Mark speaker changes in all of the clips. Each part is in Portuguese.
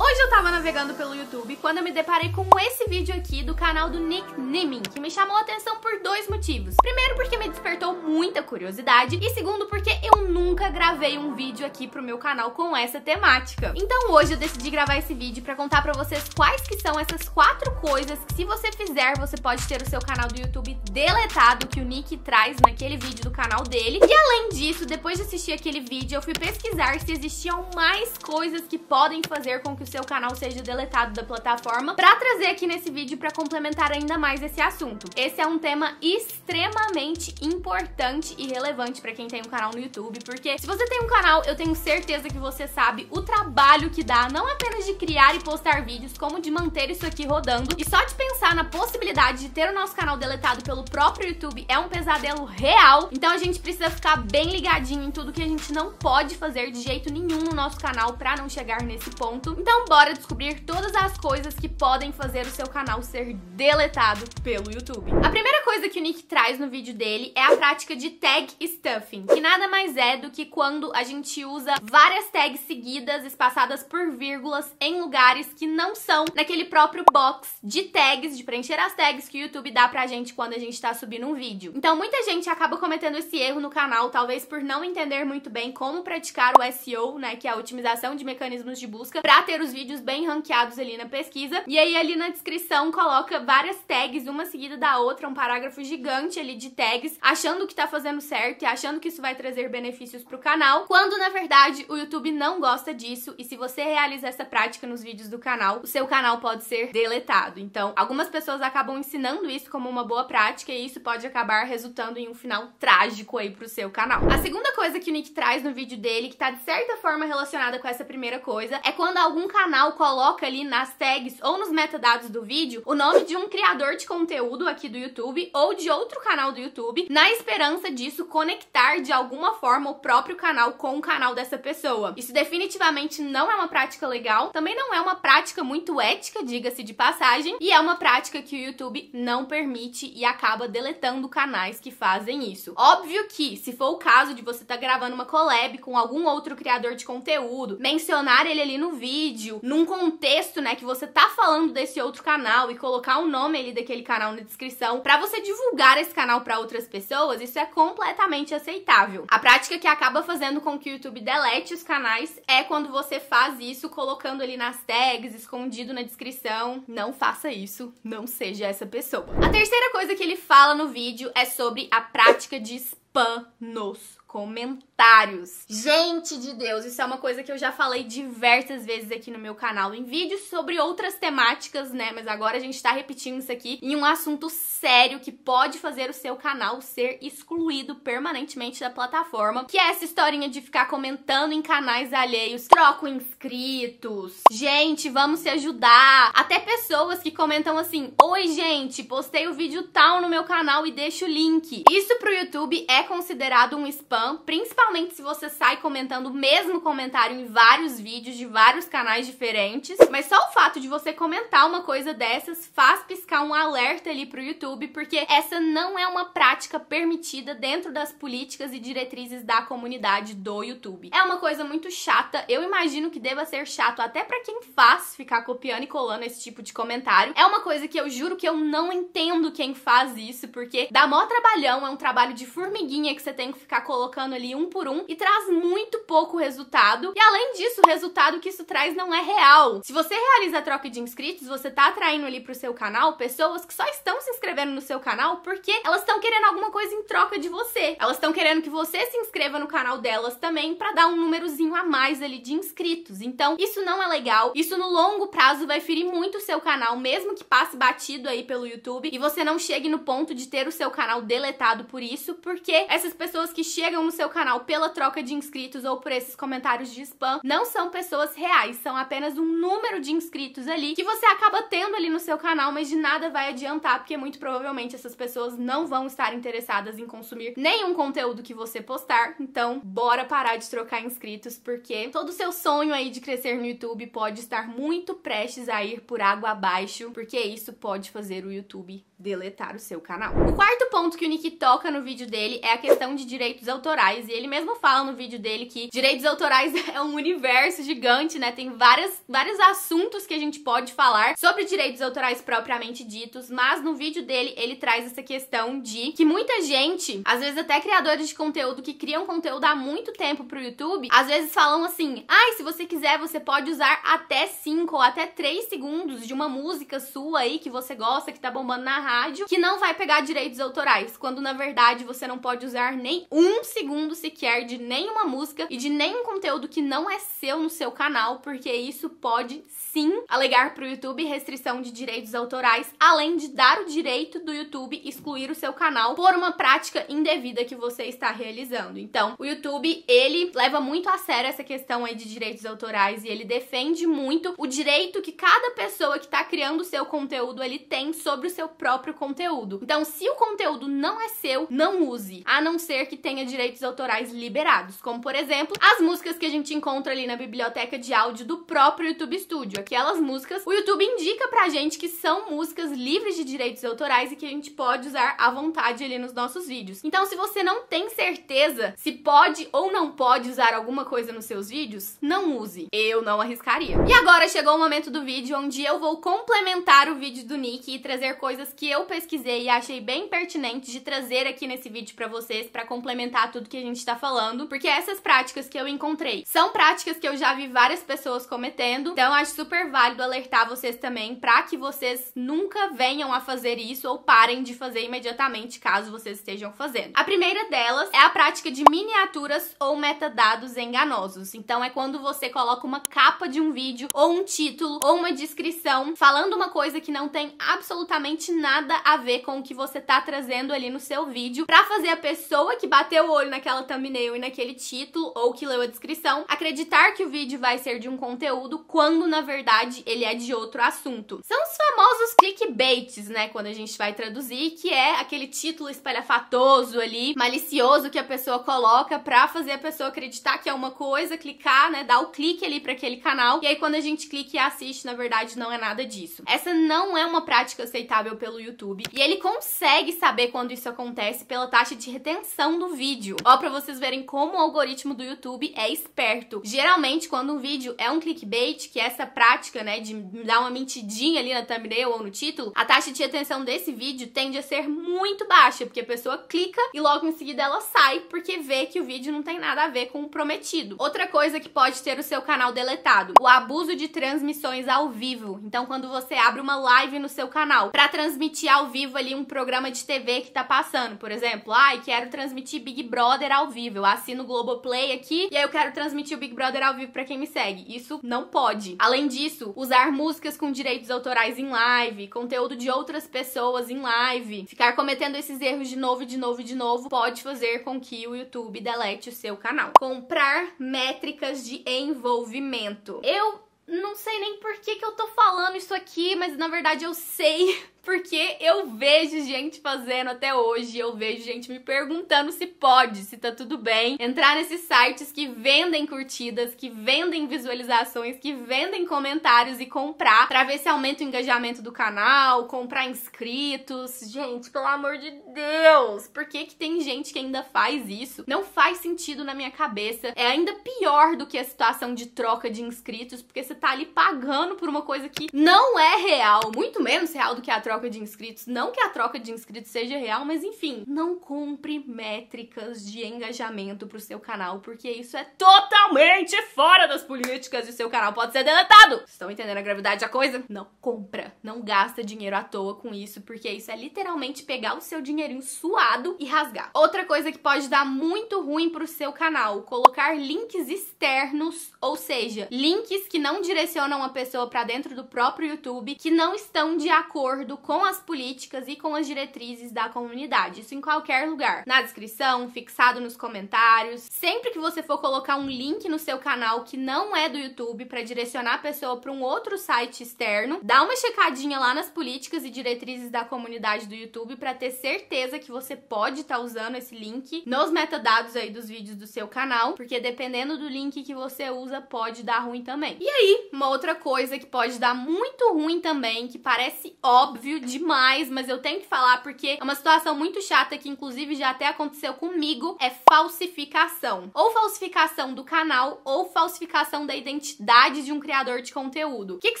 Speaker 1: Hoje eu tava navegando pelo YouTube quando eu me deparei com esse vídeo aqui do canal do Nick Nimming, que me chamou a atenção por dois motivos. Primeiro porque me despertou muita curiosidade e segundo porque eu nunca gravei um vídeo aqui pro meu canal com essa temática. Então hoje eu decidi gravar esse vídeo pra contar pra vocês quais que são essas quatro coisas que se você fizer, você pode ter o seu canal do YouTube deletado que o Nick traz naquele vídeo do canal dele. E além disso, depois de assistir aquele vídeo, eu fui pesquisar se existiam mais coisas que podem fazer com que o seu canal seja deletado da plataforma, para trazer aqui nesse vídeo para complementar ainda mais esse assunto. Esse é um tema extremamente importante e relevante para quem tem um canal no YouTube, porque se você tem um canal, eu tenho certeza que você sabe o trabalho que dá, não apenas de criar e postar vídeos, como de manter isso aqui rodando. E só de pensar na possibilidade de ter o nosso canal deletado pelo próprio YouTube é um pesadelo real. Então a gente precisa ficar bem ligadinho em tudo que a gente não pode fazer de jeito nenhum no nosso canal para não chegar nesse ponto. Então então, bora descobrir todas as coisas que podem fazer o seu canal ser deletado pelo YouTube. A primeira coisa que o Nick traz no vídeo dele é a prática de tag stuffing, que nada mais é do que quando a gente usa várias tags seguidas, espaçadas por vírgulas, em lugares que não são naquele próprio box de tags, de preencher as tags que o YouTube dá pra gente quando a gente tá subindo um vídeo. Então, muita gente acaba cometendo esse erro no canal, talvez por não entender muito bem como praticar o SEO, né, que é a otimização de mecanismos de busca, pra ter os vídeos bem ranqueados ali na pesquisa. E aí ali na descrição coloca várias tags, uma seguida da outra, um parágrafo gigante ali de tags, achando que tá fazendo certo e achando que isso vai trazer benefícios pro canal, quando na verdade o YouTube não gosta disso e se você realizar essa prática nos vídeos do canal, o seu canal pode ser deletado. Então, algumas pessoas acabam ensinando isso como uma boa prática e isso pode acabar resultando em um final trágico aí pro seu canal. A segunda coisa que o Nick traz no vídeo dele, que tá de certa forma relacionada com essa primeira coisa, é quando algum canal coloca ali nas tags ou nos metadados do vídeo o nome de um criador de conteúdo aqui do YouTube ou de outro canal do YouTube, na esperança disso conectar de alguma forma o próprio canal com o canal dessa pessoa. Isso definitivamente não é uma prática legal, também não é uma prática muito ética, diga-se de passagem, e é uma prática que o YouTube não permite e acaba deletando canais que fazem isso. Óbvio que, se for o caso de você estar tá gravando uma collab com algum outro criador de conteúdo, mencionar ele ali no vídeo, vídeo num contexto, né, que você tá falando desse outro canal e colocar o nome ali daquele canal na descrição para você divulgar esse canal para outras pessoas, isso é completamente aceitável. A prática que acaba fazendo com que o YouTube delete os canais é quando você faz isso colocando ali nas tags, escondido na descrição. Não faça isso, não seja essa pessoa. A terceira coisa que ele fala no vídeo é sobre a prática de spam nos comentários otários. Gente de Deus, isso é uma coisa que eu já falei diversas vezes aqui no meu canal, em vídeos sobre outras temáticas, né? Mas agora a gente tá repetindo isso aqui em um assunto sério que pode fazer o seu canal ser excluído permanentemente da plataforma, que é essa historinha de ficar comentando em canais alheios, troco inscritos. Gente, vamos se ajudar. Até pessoas que comentam assim: "Oi, gente, postei o um vídeo tal no meu canal e deixo o link". Isso pro YouTube é considerado um spam, principalmente Principalmente se você sai comentando o mesmo comentário em vários vídeos de vários canais diferentes. Mas só o fato de você comentar uma coisa dessas faz piscar um alerta ali pro YouTube, porque essa não é uma prática permitida dentro das políticas e diretrizes da comunidade do YouTube. É uma coisa muito chata, eu imagino que deva ser chato até para quem faz ficar copiando e colando esse tipo de comentário. É uma coisa que eu juro que eu não entendo quem faz isso, porque dá mó trabalhão, é um trabalho de formiguinha que você tem que ficar colocando ali um por um e traz muito pouco resultado. E além disso, o resultado que isso traz não é real. Se você realiza a troca de inscritos, você tá atraindo ali pro seu canal pessoas que só estão se inscrevendo no seu canal porque elas estão querendo alguma coisa em troca de você. Elas estão querendo que você se inscreva no canal delas também para dar um númerozinho a mais ali de inscritos. Então, isso não é legal. Isso no longo prazo vai ferir muito o seu canal, mesmo que passe batido aí pelo YouTube e você não chegue no ponto de ter o seu canal deletado por isso, porque essas pessoas que chegam no seu canal pela troca de inscritos ou por esses comentários de spam não são pessoas reais, são apenas um número de inscritos ali que você acaba tendo ali no seu canal, mas de nada vai adiantar, porque muito provavelmente essas pessoas não vão estar interessadas em consumir nenhum conteúdo que você postar. Então, bora parar de trocar inscritos, porque todo o seu sonho aí de crescer no YouTube pode estar muito prestes a ir por água abaixo, porque isso pode fazer o YouTube deletar o seu canal. O quarto ponto que o Nick toca no vídeo dele é a questão de direitos autorais, e ele mesmo fala no vídeo dele que direitos autorais é um universo gigante, né? Tem várias, vários assuntos que a gente pode falar sobre direitos autorais propriamente ditos, mas no vídeo dele ele traz essa questão de que muita gente, às vezes até criadores de conteúdo que criam conteúdo há muito tempo pro YouTube, às vezes falam assim: "Ai, ah, se você quiser, você pode usar até 5 ou até 3 segundos de uma música sua aí que você gosta, que tá bombando na rádio que não vai pegar direitos autorais, quando na verdade você não pode usar nem um segundo sequer de nenhuma música e de nenhum conteúdo que não é seu no seu canal, porque isso pode sim alegar para o YouTube restrição de direitos autorais, além de dar o direito do YouTube excluir o seu canal por uma prática indevida que você está realizando. Então, o YouTube, ele leva muito a sério essa questão aí de direitos autorais e ele defende muito o direito que cada pessoa que está criando o seu conteúdo ele tem sobre o seu próprio próprio conteúdo. Então, se o conteúdo não é seu, não use, a não ser que tenha direitos autorais liberados, como por exemplo, as músicas que a gente encontra ali na biblioteca de áudio do próprio YouTube Studio. Aquelas músicas, o YouTube indica pra gente que são músicas livres de direitos autorais e que a gente pode usar à vontade ali nos nossos vídeos. Então, se você não tem certeza se pode ou não pode usar alguma coisa nos seus vídeos, não use. Eu não arriscaria. E agora chegou o momento do vídeo onde eu vou complementar o vídeo do Nick e trazer coisas que que eu pesquisei e achei bem pertinente de trazer aqui nesse vídeo para vocês para complementar tudo que a gente está falando, porque essas práticas que eu encontrei são práticas que eu já vi várias pessoas cometendo, então acho super válido alertar vocês também para que vocês nunca venham a fazer isso ou parem de fazer imediatamente caso vocês estejam fazendo. A primeira delas é a prática de miniaturas ou metadados enganosos. Então é quando você coloca uma capa de um vídeo ou um título ou uma descrição falando uma coisa que não tem absolutamente nada nada a ver com o que você tá trazendo ali no seu vídeo para fazer a pessoa que bateu o olho naquela thumbnail e naquele título ou que leu a descrição acreditar que o vídeo vai ser de um conteúdo quando na verdade ele é de outro assunto. São os famosos clickbaits, né, quando a gente vai traduzir, que é aquele título espalhafatoso ali, malicioso que a pessoa coloca para fazer a pessoa acreditar que é uma coisa, clicar, né, dar o clique ali para aquele canal. E aí quando a gente clica e assiste, na verdade não é nada disso. Essa não é uma prática aceitável pelo YouTube. E ele consegue saber quando isso acontece pela taxa de retenção do vídeo. Ó, pra vocês verem como o algoritmo do YouTube é esperto. Geralmente, quando um vídeo é um clickbait, que é essa prática, né, de dar uma mentidinha ali na thumbnail ou no título, a taxa de retenção desse vídeo tende a ser muito baixa, porque a pessoa clica e logo em seguida ela sai, porque vê que o vídeo não tem nada a ver com o prometido. Outra coisa que pode ter o seu canal deletado, o abuso de transmissões ao vivo. Então, quando você abre uma live no seu canal para transmitir transmitir ao vivo ali um programa de TV que tá passando, por exemplo. Ai, ah, quero transmitir Big Brother ao vivo. Eu assino o Globoplay aqui e aí eu quero transmitir o Big Brother ao vivo para quem me segue. Isso não pode. Além disso, usar músicas com direitos autorais em live, conteúdo de outras pessoas em live, ficar cometendo esses erros de novo, de novo, de novo, pode fazer com que o YouTube delete o seu canal. Comprar métricas de envolvimento. Eu não sei nem por que, que eu tô falando isso aqui, mas na verdade eu sei porque eu vejo gente fazendo até hoje, eu vejo gente me perguntando se pode, se tá tudo bem, entrar nesses sites que vendem curtidas, que vendem visualizações, que vendem comentários e comprar pra ver se aumenta o engajamento do canal, comprar inscritos. Gente, pelo amor de Deus, por que que tem gente que ainda faz isso? Não faz sentido na minha cabeça. É ainda pior do que a situação de troca de inscritos, porque você tá ali pagando por uma coisa que não é real, muito menos real do que a troca troca de inscritos. Não que a troca de inscritos seja real, mas enfim, não cumpre métricas de engajamento pro seu canal, porque isso é totalmente fora das políticas e seu canal pode ser deletado. estão entendendo a gravidade da coisa? Não compra, não gasta dinheiro à toa com isso, porque isso é literalmente pegar o seu dinheirinho suado e rasgar. Outra coisa que pode dar muito ruim pro seu canal, colocar links externos, ou seja, links que não direcionam a pessoa para dentro do próprio YouTube, que não estão de acordo com as políticas e com as diretrizes da comunidade. Isso em qualquer lugar. Na descrição, fixado nos comentários. Sempre que você for colocar um link no seu canal que não é do YouTube para direcionar a pessoa para um outro site externo, dá uma checadinha lá nas políticas e diretrizes da comunidade do YouTube para ter certeza que você pode estar tá usando esse link nos metadados aí dos vídeos do seu canal, porque dependendo do link que você usa pode dar ruim também. E aí, uma outra coisa que pode dar muito ruim também, que parece óbvio demais, mas eu tenho que falar porque é uma situação muito chata que inclusive já até aconteceu comigo, é falsificação. Ou falsificação do canal ou falsificação da identidade de um criador de conteúdo. O que, que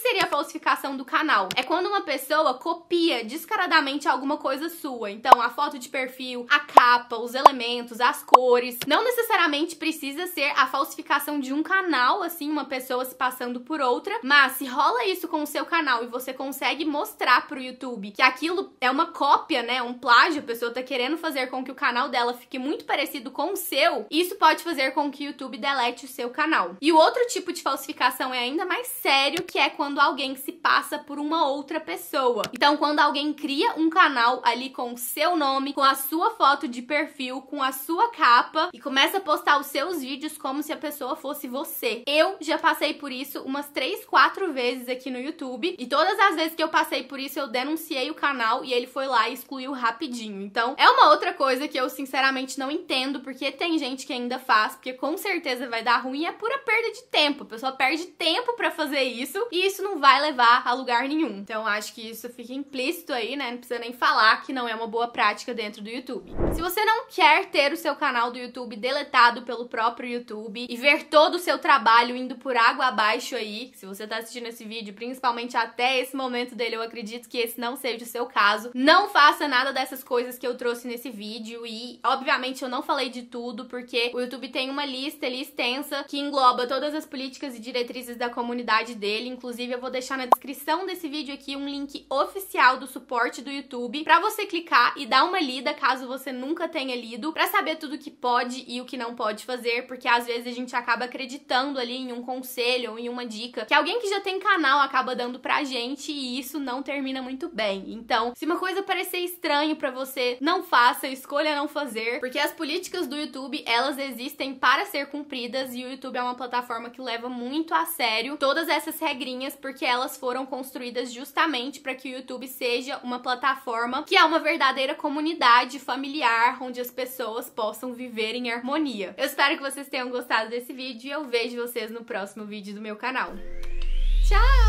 Speaker 1: seria falsificação do canal? É quando uma pessoa copia descaradamente alguma coisa sua. Então, a foto de perfil, a capa, os elementos, as cores. Não necessariamente precisa ser a falsificação de um canal, assim, uma pessoa se passando por outra, mas se rola isso com o seu canal e você consegue mostrar pro YouTube YouTube, que aquilo é uma cópia, né? Um plágio, a pessoa tá querendo fazer com que o canal dela fique muito parecido com o seu, isso pode fazer com que o YouTube delete o seu canal. E o outro tipo de falsificação é ainda mais sério, que é quando alguém se passa por uma outra pessoa. Então, quando alguém cria um canal ali com o seu nome, com a sua foto de perfil, com a sua capa e começa a postar os seus vídeos como se a pessoa fosse você. Eu já passei por isso umas 3, 4 vezes aqui no YouTube e todas as vezes que eu passei por isso eu dei denunciei o canal e ele foi lá e excluiu rapidinho. Então, é uma outra coisa que eu sinceramente não entendo, porque tem gente que ainda faz, porque com certeza vai dar ruim, é pura perda de tempo. A pessoa perde tempo para fazer isso e isso não vai levar a lugar nenhum. Então, acho que isso fica implícito aí, né? Não precisa nem falar que não é uma boa prática dentro do YouTube. Se você não quer ter o seu canal do YouTube deletado pelo próprio YouTube e ver todo o seu trabalho indo por água abaixo aí, se você tá assistindo esse vídeo, principalmente até esse momento dele, eu acredito que esse esse não seja o seu caso. Não faça nada dessas coisas que eu trouxe nesse vídeo e, obviamente, eu não falei de tudo porque o YouTube tem uma lista ali é extensa que engloba todas as políticas e diretrizes da comunidade dele. Inclusive, eu vou deixar na descrição desse vídeo aqui um link oficial do suporte do YouTube para você clicar e dar uma lida caso você nunca tenha lido, para saber tudo o que pode e o que não pode fazer, porque às vezes a gente acaba acreditando ali em um conselho ou em uma dica que alguém que já tem canal acaba dando pra gente e isso não termina muito muito bem. Então, se uma coisa parecer estranho para você, não faça, escolha não fazer, porque as políticas do YouTube, elas existem para ser cumpridas e o YouTube é uma plataforma que leva muito a sério todas essas regrinhas, porque elas foram construídas justamente para que o YouTube seja uma plataforma que é uma verdadeira comunidade familiar onde as pessoas possam viver em harmonia. Eu espero que vocês tenham gostado desse vídeo e eu vejo vocês no próximo vídeo do meu canal. Tchau!